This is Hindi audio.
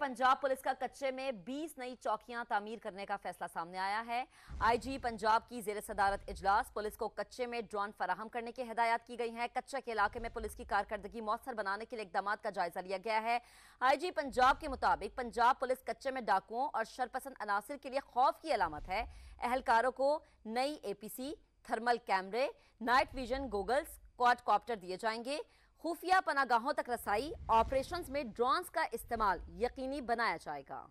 पंजाब पुलिस का कच्चे में 20 नई चौकियां तामीर करने का फैसला सामने आया है आईजी पंजाब की जेर सदारत इजलास पुलिस को कच्चे में ड्रोन फराहम करने की हिदायत की गई है कच्चे के इलाके में पुलिस की कारकर्दगी मौसर बनाने के लिए इकदाम का जायजा लिया गया है आईजी पंजाब के मुताबिक पंजाब पुलिस कच्चे में डाकुओं और शरपसंद अनासर के लिए खौफ की अलामत है एहलकारों को नई एपीसी थर्मल कैमरे night vision goggles quadcopter दिए जाएंगे खुफिया पनागाहों तक रसाई ऑपरेशंस में ड्रोन्स का इस्तेमाल यकीनी बनाया जाएगा